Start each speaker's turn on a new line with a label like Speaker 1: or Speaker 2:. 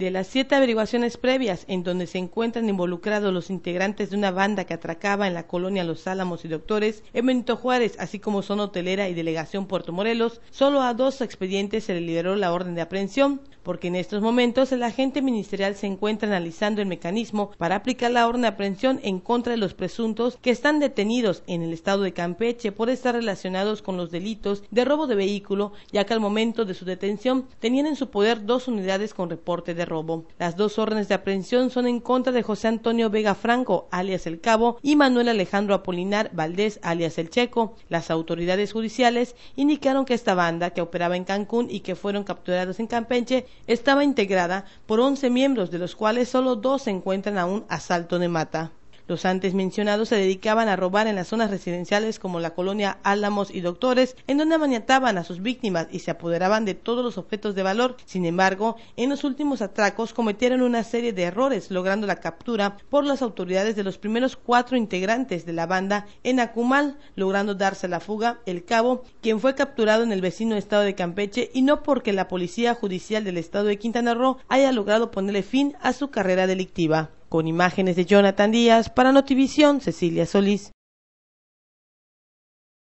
Speaker 1: De las siete averiguaciones previas en donde se encuentran involucrados los integrantes de una banda que atracaba en la colonia Los Álamos y Doctores, en Juárez, así como Son hotelera y delegación Puerto Morelos, solo a dos expedientes se le liberó la orden de aprehensión, porque en estos momentos el agente ministerial se encuentra analizando el mecanismo para aplicar la orden de aprehensión en contra de los presuntos que están detenidos en el estado de Campeche por estar relacionados con los delitos de robo de vehículo, ya que al momento de su detención tenían en su poder dos unidades con reporte de robo. Las dos órdenes de aprehensión son en contra de José Antonio Vega Franco, alias El Cabo, y Manuel Alejandro Apolinar Valdés, alias El Checo. Las autoridades judiciales indicaron que esta banda, que operaba en Cancún y que fueron capturados en Campeche, estaba integrada por 11 miembros, de los cuales solo dos se encuentran aún a asalto de mata. Los antes mencionados se dedicaban a robar en las zonas residenciales como la colonia Álamos y Doctores, en donde maniataban a sus víctimas y se apoderaban de todos los objetos de valor. Sin embargo, en los últimos atracos cometieron una serie de errores, logrando la captura por las autoridades de los primeros cuatro integrantes de la banda en Acumal, logrando darse la fuga el cabo, quien fue capturado en el vecino estado de Campeche y no porque la policía judicial del estado de Quintana Roo haya logrado ponerle fin a su carrera delictiva. Con imágenes de Jonathan Díaz, para Notivisión, Cecilia Solís.